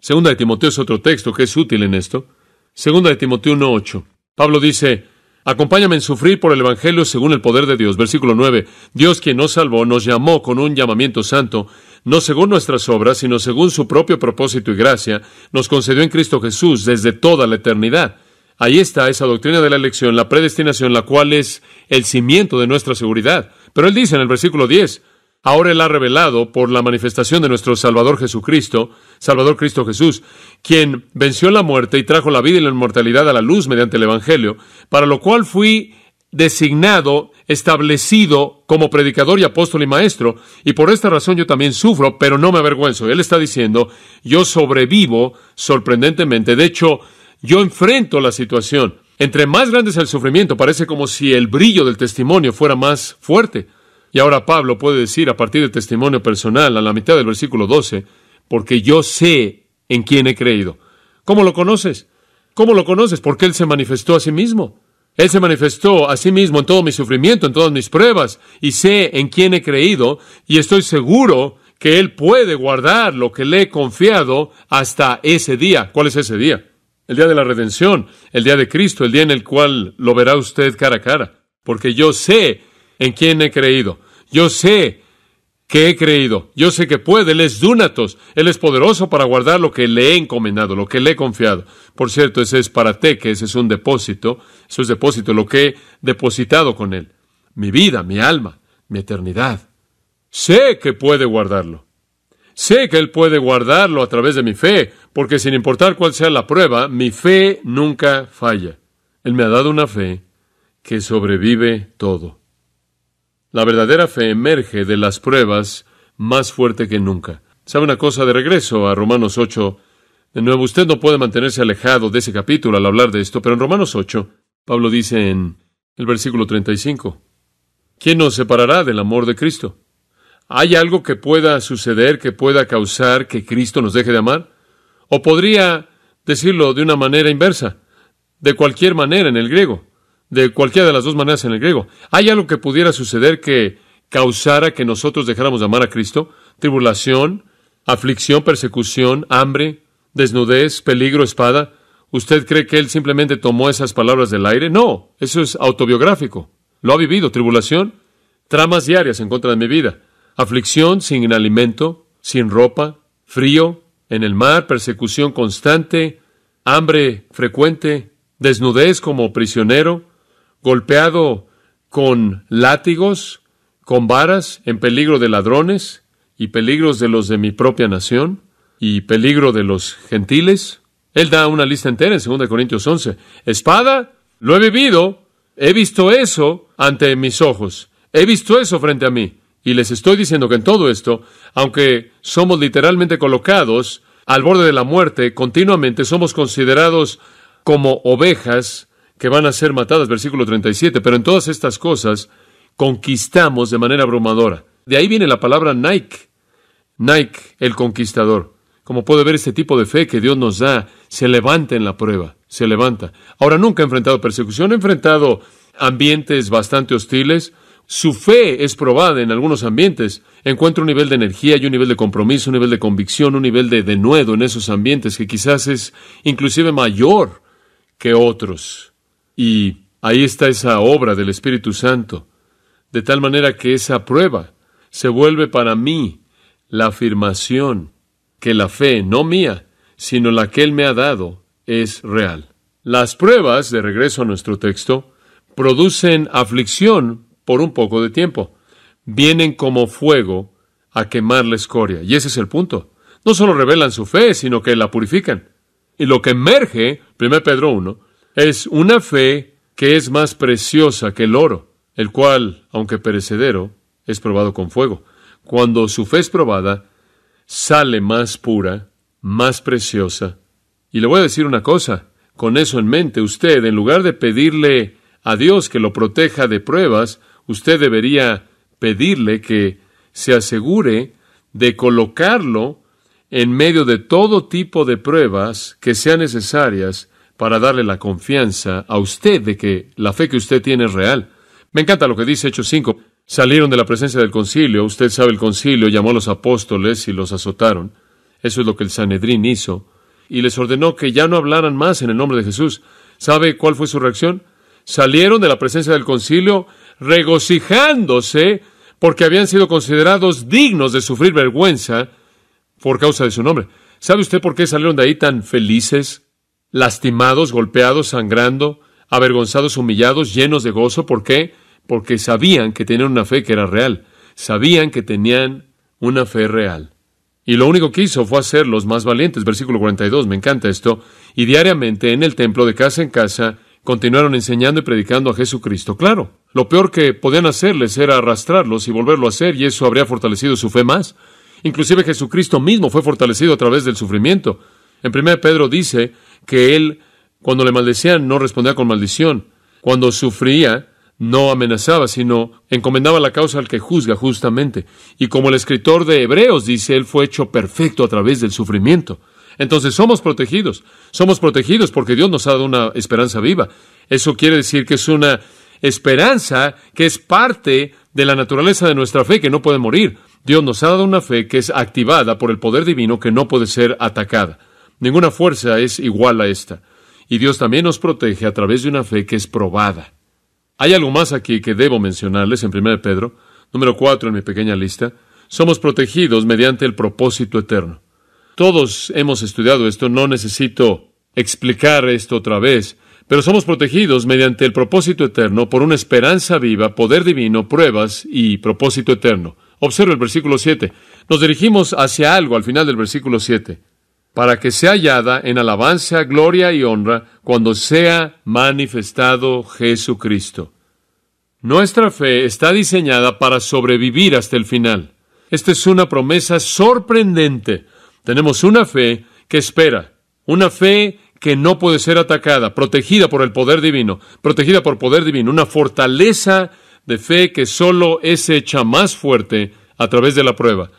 Segunda de Timoteo es otro texto que es útil en esto. Segunda de Timoteo 1.8. Pablo dice, Acompáñame en sufrir por el Evangelio según el poder de Dios. Versículo 9. Dios quien nos salvó, nos llamó con un llamamiento santo no según nuestras obras, sino según su propio propósito y gracia, nos concedió en Cristo Jesús desde toda la eternidad. Ahí está esa doctrina de la elección, la predestinación, la cual es el cimiento de nuestra seguridad. Pero él dice en el versículo 10, ahora él ha revelado por la manifestación de nuestro Salvador Jesucristo, Salvador Cristo Jesús, quien venció la muerte y trajo la vida y la inmortalidad a la luz mediante el Evangelio, para lo cual fui designado establecido como predicador y apóstol y maestro, y por esta razón yo también sufro, pero no me avergüenzo. Él está diciendo, yo sobrevivo sorprendentemente, de hecho, yo enfrento la situación. Entre más grande es el sufrimiento, parece como si el brillo del testimonio fuera más fuerte. Y ahora Pablo puede decir a partir del testimonio personal, a la mitad del versículo 12, porque yo sé en quién he creído. ¿Cómo lo conoces? ¿Cómo lo conoces? Porque Él se manifestó a sí mismo. Él se manifestó a sí mismo en todo mi sufrimiento, en todas mis pruebas, y sé en quién he creído, y estoy seguro que Él puede guardar lo que le he confiado hasta ese día. ¿Cuál es ese día? El día de la redención, el día de Cristo, el día en el cual lo verá usted cara a cara, porque yo sé en quién he creído, yo sé que he creído. Yo sé que puede, Él es dúnatos. Él es poderoso para guardar lo que le he encomendado, lo que le he confiado. Por cierto, ese es para te, que ese es un depósito, eso es depósito, lo que he depositado con Él. Mi vida, mi alma, mi eternidad. Sé que puede guardarlo. Sé que Él puede guardarlo a través de mi fe, porque sin importar cuál sea la prueba, mi fe nunca falla. Él me ha dado una fe que sobrevive todo. La verdadera fe emerge de las pruebas más fuerte que nunca. ¿Sabe una cosa? De regreso a Romanos 8, de nuevo, usted no puede mantenerse alejado de ese capítulo al hablar de esto, pero en Romanos 8, Pablo dice en el versículo 35, ¿quién nos separará del amor de Cristo? ¿Hay algo que pueda suceder, que pueda causar que Cristo nos deje de amar? ¿O podría decirlo de una manera inversa, de cualquier manera en el griego? de cualquiera de las dos maneras en el griego. ¿Hay algo que pudiera suceder que causara que nosotros dejáramos de amar a Cristo? Tribulación, aflicción, persecución, hambre, desnudez, peligro, espada. ¿Usted cree que él simplemente tomó esas palabras del aire? No, eso es autobiográfico. Lo ha vivido, tribulación, tramas diarias en contra de mi vida, aflicción sin alimento, sin ropa, frío, en el mar, persecución constante, hambre frecuente, desnudez como prisionero, golpeado con látigos, con varas, en peligro de ladrones y peligros de los de mi propia nación y peligro de los gentiles. Él da una lista entera en 2 Corintios 11. Espada, lo he vivido, he visto eso ante mis ojos, he visto eso frente a mí. Y les estoy diciendo que en todo esto, aunque somos literalmente colocados al borde de la muerte, continuamente somos considerados como ovejas que van a ser matadas, versículo 37, pero en todas estas cosas conquistamos de manera abrumadora. De ahí viene la palabra Nike, Nike, el conquistador. Como puede ver, este tipo de fe que Dios nos da se levanta en la prueba, se levanta. Ahora nunca ha enfrentado persecución, ha enfrentado ambientes bastante hostiles. Su fe es probada en algunos ambientes. Encuentra un nivel de energía y un nivel de compromiso, un nivel de convicción, un nivel de denuedo en esos ambientes que quizás es inclusive mayor que otros. Y ahí está esa obra del Espíritu Santo, de tal manera que esa prueba se vuelve para mí la afirmación que la fe, no mía, sino la que Él me ha dado, es real. Las pruebas, de regreso a nuestro texto, producen aflicción por un poco de tiempo. Vienen como fuego a quemar la escoria. Y ese es el punto. No solo revelan su fe, sino que la purifican. Y lo que emerge, 1 Pedro 1, es una fe que es más preciosa que el oro, el cual, aunque perecedero, es probado con fuego. Cuando su fe es probada, sale más pura, más preciosa. Y le voy a decir una cosa, con eso en mente, usted, en lugar de pedirle a Dios que lo proteja de pruebas, usted debería pedirle que se asegure de colocarlo en medio de todo tipo de pruebas que sean necesarias para darle la confianza a usted de que la fe que usted tiene es real. Me encanta lo que dice Hechos 5. Salieron de la presencia del concilio, usted sabe el concilio, llamó a los apóstoles y los azotaron. Eso es lo que el Sanedrín hizo. Y les ordenó que ya no hablaran más en el nombre de Jesús. ¿Sabe cuál fue su reacción? Salieron de la presencia del concilio regocijándose porque habían sido considerados dignos de sufrir vergüenza por causa de su nombre. ¿Sabe usted por qué salieron de ahí tan felices lastimados, golpeados, sangrando, avergonzados, humillados, llenos de gozo. ¿Por qué? Porque sabían que tenían una fe que era real. Sabían que tenían una fe real. Y lo único que hizo fue hacerlos más valientes. Versículo 42, me encanta esto. Y diariamente en el templo, de casa en casa, continuaron enseñando y predicando a Jesucristo. Claro, lo peor que podían hacerles era arrastrarlos y volverlo a hacer, y eso habría fortalecido su fe más. Inclusive Jesucristo mismo fue fortalecido a través del sufrimiento. En 1 Pedro dice, que él, cuando le maldecían, no respondía con maldición. Cuando sufría, no amenazaba, sino encomendaba la causa al que juzga justamente. Y como el escritor de Hebreos dice, él fue hecho perfecto a través del sufrimiento. Entonces somos protegidos, somos protegidos porque Dios nos ha dado una esperanza viva. Eso quiere decir que es una esperanza que es parte de la naturaleza de nuestra fe, que no puede morir. Dios nos ha dado una fe que es activada por el poder divino, que no puede ser atacada. Ninguna fuerza es igual a esta. Y Dios también nos protege a través de una fe que es probada. Hay algo más aquí que debo mencionarles en 1 Pedro, número 4 en mi pequeña lista. Somos protegidos mediante el propósito eterno. Todos hemos estudiado esto, no necesito explicar esto otra vez, pero somos protegidos mediante el propósito eterno por una esperanza viva, poder divino, pruebas y propósito eterno. Observe el versículo 7. Nos dirigimos hacia algo al final del versículo 7 para que sea hallada en alabanza, gloria y honra cuando sea manifestado Jesucristo. Nuestra fe está diseñada para sobrevivir hasta el final. Esta es una promesa sorprendente. Tenemos una fe que espera, una fe que no puede ser atacada, protegida por el poder divino, protegida por poder divino, una fortaleza de fe que solo es hecha más fuerte a través de la prueba.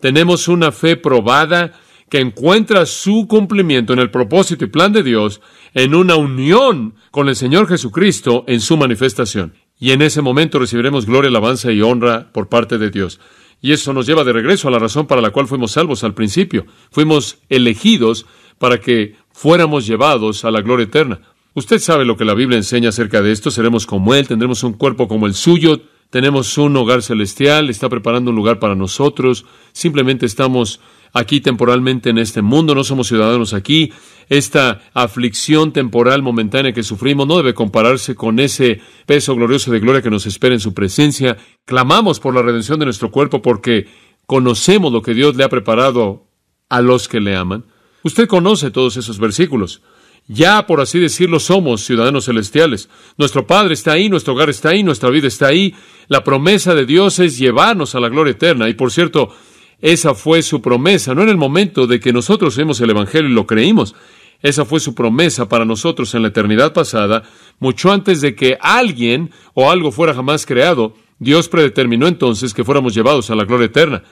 Tenemos una fe probada que encuentra su cumplimiento en el propósito y plan de Dios en una unión con el Señor Jesucristo en su manifestación. Y en ese momento recibiremos gloria, alabanza y honra por parte de Dios. Y eso nos lleva de regreso a la razón para la cual fuimos salvos al principio. Fuimos elegidos para que fuéramos llevados a la gloria eterna. Usted sabe lo que la Biblia enseña acerca de esto. Seremos como Él, tendremos un cuerpo como el suyo, tenemos un hogar celestial, está preparando un lugar para nosotros, simplemente estamos aquí temporalmente en este mundo, no somos ciudadanos aquí. Esta aflicción temporal momentánea que sufrimos no debe compararse con ese peso glorioso de gloria que nos espera en su presencia. Clamamos por la redención de nuestro cuerpo porque conocemos lo que Dios le ha preparado a los que le aman. Usted conoce todos esos versículos. Ya, por así decirlo, somos ciudadanos celestiales. Nuestro Padre está ahí, nuestro hogar está ahí, nuestra vida está ahí. La promesa de Dios es llevarnos a la gloria eterna. Y por cierto, esa fue su promesa, no en el momento de que nosotros vemos el Evangelio y lo creímos. Esa fue su promesa para nosotros en la eternidad pasada, mucho antes de que alguien o algo fuera jamás creado. Dios predeterminó entonces que fuéramos llevados a la gloria eterna.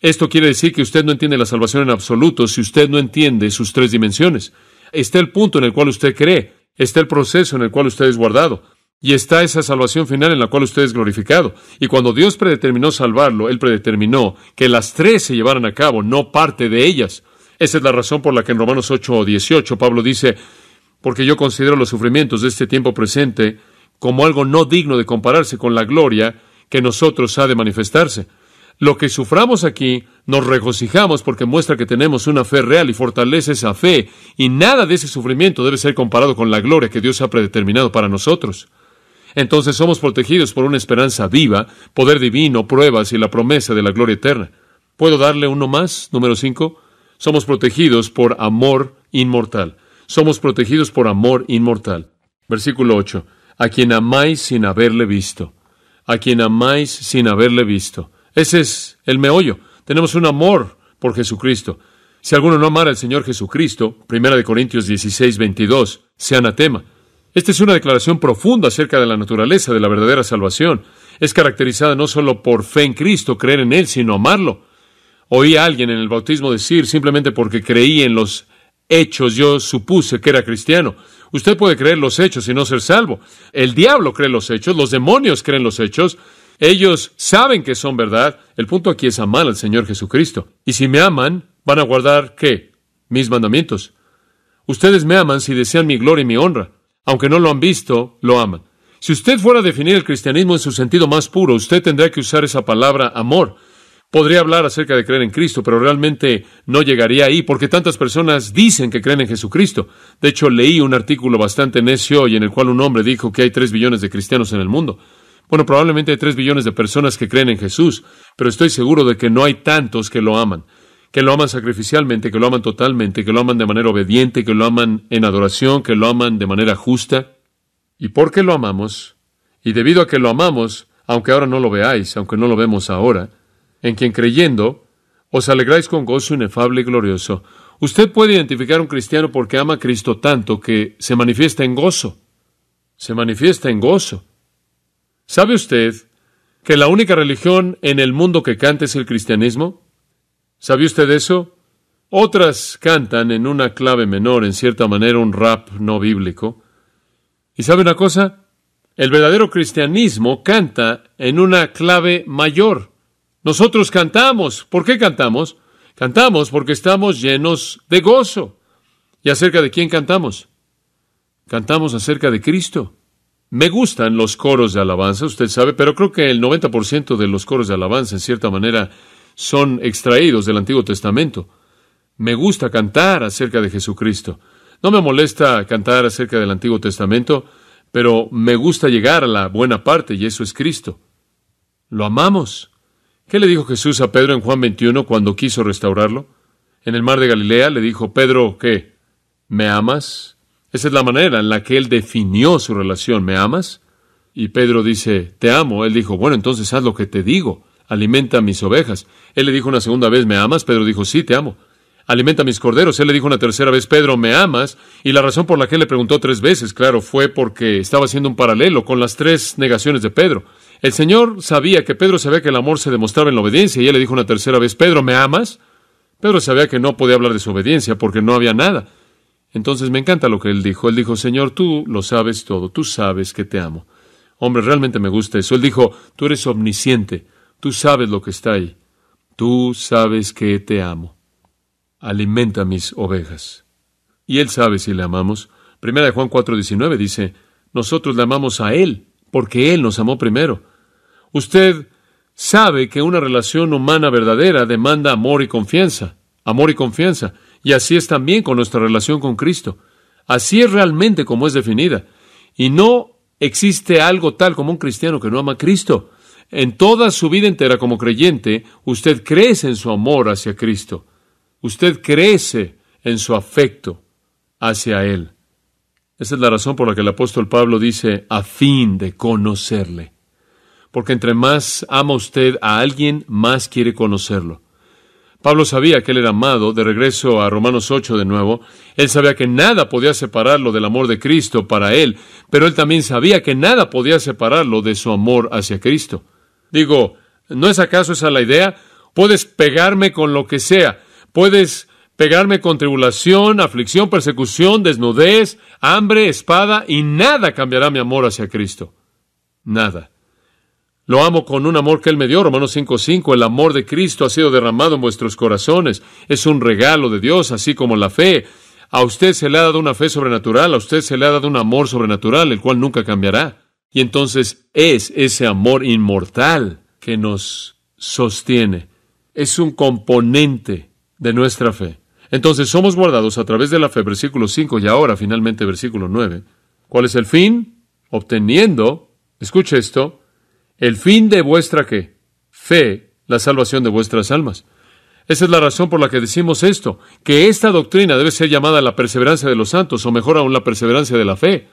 Esto quiere decir que usted no entiende la salvación en absoluto si usted no entiende sus tres dimensiones está el punto en el cual usted cree, está el proceso en el cual usted es guardado, y está esa salvación final en la cual usted es glorificado. Y cuando Dios predeterminó salvarlo, Él predeterminó que las tres se llevaran a cabo, no parte de ellas. Esa es la razón por la que en Romanos 8 o 18 Pablo dice, porque yo considero los sufrimientos de este tiempo presente como algo no digno de compararse con la gloria que nosotros ha de manifestarse. Lo que suframos aquí nos regocijamos porque muestra que tenemos una fe real y fortalece esa fe, y nada de ese sufrimiento debe ser comparado con la gloria que Dios ha predeterminado para nosotros. Entonces somos protegidos por una esperanza viva, poder divino, pruebas y la promesa de la gloria eterna. ¿Puedo darle uno más? Número 5. Somos protegidos por amor inmortal. Somos protegidos por amor inmortal. Versículo 8. A quien amáis sin haberle visto. A quien amáis sin haberle visto. Ese es el meollo. Tenemos un amor por Jesucristo. Si alguno no amara al Señor Jesucristo, 1 Corintios 16, 22, sea anatema. Esta es una declaración profunda acerca de la naturaleza de la verdadera salvación. Es caracterizada no solo por fe en Cristo, creer en Él, sino amarlo. Oí a alguien en el bautismo decir, simplemente porque creí en los hechos, yo supuse que era cristiano. Usted puede creer los hechos y no ser salvo. El diablo cree los hechos, los demonios creen los hechos. Ellos saben que son verdad. El punto aquí es amar al Señor Jesucristo. Y si me aman, van a guardar qué? Mis mandamientos. Ustedes me aman si desean mi gloria y mi honra. Aunque no lo han visto, lo aman. Si usted fuera a definir el cristianismo en su sentido más puro, usted tendría que usar esa palabra amor. Podría hablar acerca de creer en Cristo, pero realmente no llegaría ahí porque tantas personas dicen que creen en Jesucristo. De hecho, leí un artículo bastante necio y en el cual un hombre dijo que hay tres billones de cristianos en el mundo. Bueno, probablemente hay tres billones de personas que creen en Jesús, pero estoy seguro de que no hay tantos que lo aman, que lo aman sacrificialmente, que lo aman totalmente, que lo aman de manera obediente, que lo aman en adoración, que lo aman de manera justa. ¿Y porque lo amamos? Y debido a que lo amamos, aunque ahora no lo veáis, aunque no lo vemos ahora, en quien creyendo, os alegráis con gozo inefable y glorioso. Usted puede identificar a un cristiano porque ama a Cristo tanto que se manifiesta en gozo. Se manifiesta en gozo. ¿Sabe usted que la única religión en el mundo que canta es el cristianismo? ¿Sabe usted eso? Otras cantan en una clave menor, en cierta manera, un rap no bíblico. ¿Y sabe una cosa? El verdadero cristianismo canta en una clave mayor. Nosotros cantamos. ¿Por qué cantamos? Cantamos porque estamos llenos de gozo. ¿Y acerca de quién cantamos? Cantamos acerca de Cristo. Me gustan los coros de alabanza, usted sabe, pero creo que el 90% de los coros de alabanza, en cierta manera, son extraídos del Antiguo Testamento. Me gusta cantar acerca de Jesucristo. No me molesta cantar acerca del Antiguo Testamento, pero me gusta llegar a la buena parte, y eso es Cristo. Lo amamos. ¿Qué le dijo Jesús a Pedro en Juan 21 cuando quiso restaurarlo? En el mar de Galilea le dijo, Pedro, ¿qué? ¿Me amas? Esa es la manera en la que él definió su relación. ¿Me amas? Y Pedro dice, te amo. Él dijo, bueno, entonces haz lo que te digo. Alimenta mis ovejas. Él le dijo una segunda vez, ¿me amas? Pedro dijo, sí, te amo. Alimenta mis corderos. Él le dijo una tercera vez, Pedro, ¿me amas? Y la razón por la que él le preguntó tres veces, claro, fue porque estaba haciendo un paralelo con las tres negaciones de Pedro. El Señor sabía que Pedro sabía que el amor se demostraba en la obediencia y él le dijo una tercera vez, Pedro, ¿me amas? Pedro sabía que no podía hablar de su obediencia porque no había nada. Entonces me encanta lo que él dijo. Él dijo, Señor, tú lo sabes todo, tú sabes que te amo. Hombre, realmente me gusta eso. Él dijo, tú eres omnisciente, tú sabes lo que está ahí, tú sabes que te amo. Alimenta mis ovejas. Y él sabe si le amamos. Primera de Juan 4:19 dice, nosotros le amamos a él, porque él nos amó primero. Usted sabe que una relación humana verdadera demanda amor y confianza, amor y confianza. Y así es también con nuestra relación con Cristo. Así es realmente como es definida. Y no existe algo tal como un cristiano que no ama a Cristo. En toda su vida entera como creyente, usted crece en su amor hacia Cristo. Usted crece en su afecto hacia Él. Esa es la razón por la que el apóstol Pablo dice, a fin de conocerle. Porque entre más ama usted a alguien, más quiere conocerlo. Pablo sabía que él era amado, de regreso a Romanos 8 de nuevo, él sabía que nada podía separarlo del amor de Cristo para él, pero él también sabía que nada podía separarlo de su amor hacia Cristo. Digo, ¿no es acaso esa la idea? Puedes pegarme con lo que sea, puedes pegarme con tribulación, aflicción, persecución, desnudez, hambre, espada, y nada cambiará mi amor hacia Cristo. Nada. Lo amo con un amor que Él me dio, Romanos 5:5. El amor de Cristo ha sido derramado en vuestros corazones. Es un regalo de Dios, así como la fe. A usted se le ha dado una fe sobrenatural, a usted se le ha dado un amor sobrenatural, el cual nunca cambiará. Y entonces es ese amor inmortal que nos sostiene. Es un componente de nuestra fe. Entonces somos guardados a través de la fe, versículo 5 y ahora finalmente versículo 9. ¿Cuál es el fin? Obteniendo, escuche esto, el fin de vuestra Fe, la salvación de vuestras almas. Esa es la razón por la que decimos esto, que esta doctrina debe ser llamada la perseverancia de los santos, o mejor aún la perseverancia de la fe.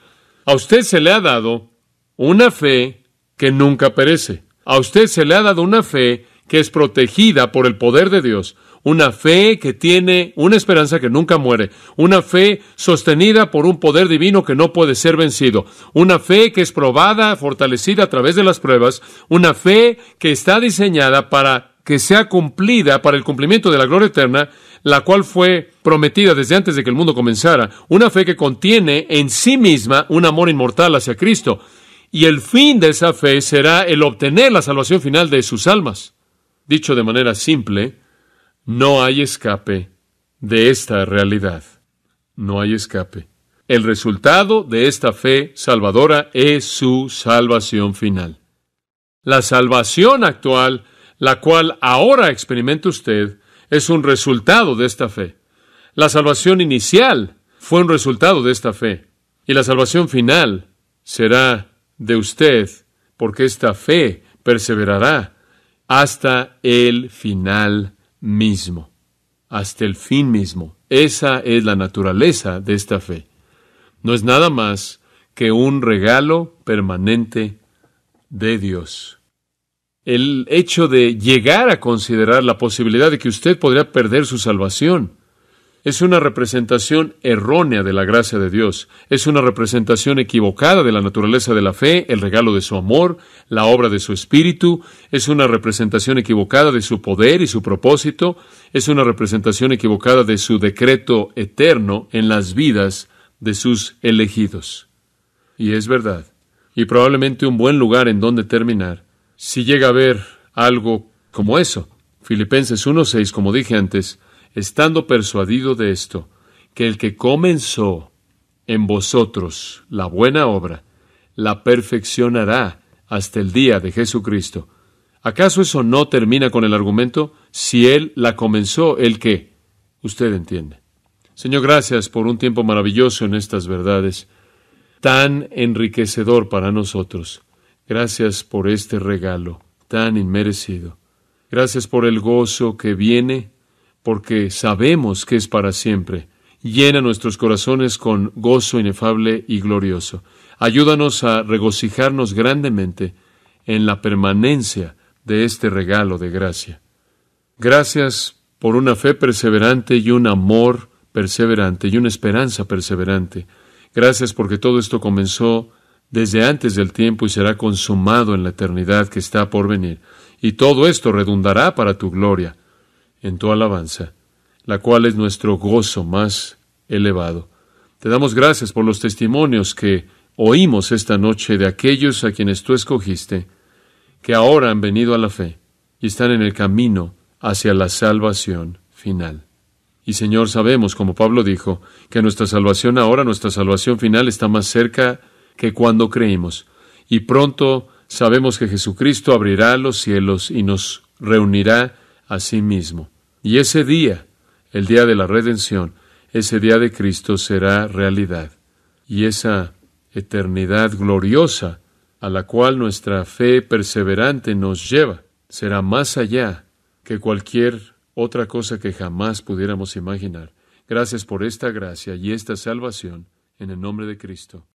A usted se le ha dado una fe que nunca perece. A usted se le ha dado una fe que es protegida por el poder de Dios una fe que tiene una esperanza que nunca muere, una fe sostenida por un poder divino que no puede ser vencido, una fe que es probada, fortalecida a través de las pruebas, una fe que está diseñada para que sea cumplida para el cumplimiento de la gloria eterna, la cual fue prometida desde antes de que el mundo comenzara, una fe que contiene en sí misma un amor inmortal hacia Cristo, y el fin de esa fe será el obtener la salvación final de sus almas. Dicho de manera simple, no hay escape de esta realidad. No hay escape. El resultado de esta fe salvadora es su salvación final. La salvación actual, la cual ahora experimenta usted, es un resultado de esta fe. La salvación inicial fue un resultado de esta fe. Y la salvación final será de usted, porque esta fe perseverará hasta el final mismo, hasta el fin mismo. Esa es la naturaleza de esta fe. No es nada más que un regalo permanente de Dios. El hecho de llegar a considerar la posibilidad de que usted podría perder su salvación es una representación errónea de la gracia de Dios, es una representación equivocada de la naturaleza de la fe, el regalo de su amor, la obra de su espíritu, es una representación equivocada de su poder y su propósito, es una representación equivocada de su decreto eterno en las vidas de sus elegidos. Y es verdad, y probablemente un buen lugar en donde terminar, si llega a haber algo como eso. Filipenses 1.6, como dije antes, estando persuadido de esto, que el que comenzó en vosotros la buena obra, la perfeccionará hasta el día de Jesucristo. ¿Acaso eso no termina con el argumento? Si Él la comenzó, ¿el qué? Usted entiende. Señor, gracias por un tiempo maravilloso en estas verdades, tan enriquecedor para nosotros. Gracias por este regalo tan inmerecido. Gracias por el gozo que viene porque sabemos que es para siempre. Llena nuestros corazones con gozo inefable y glorioso. Ayúdanos a regocijarnos grandemente en la permanencia de este regalo de gracia. Gracias por una fe perseverante y un amor perseverante y una esperanza perseverante. Gracias porque todo esto comenzó desde antes del tiempo y será consumado en la eternidad que está por venir. Y todo esto redundará para tu gloria en tu alabanza, la cual es nuestro gozo más elevado. Te damos gracias por los testimonios que oímos esta noche de aquellos a quienes tú escogiste, que ahora han venido a la fe y están en el camino hacia la salvación final. Y Señor, sabemos, como Pablo dijo, que nuestra salvación ahora, nuestra salvación final está más cerca que cuando creímos. Y pronto sabemos que Jesucristo abrirá los cielos y nos reunirá sí mismo. Y ese día, el día de la redención, ese día de Cristo será realidad. Y esa eternidad gloriosa a la cual nuestra fe perseverante nos lleva será más allá que cualquier otra cosa que jamás pudiéramos imaginar. Gracias por esta gracia y esta salvación en el nombre de Cristo.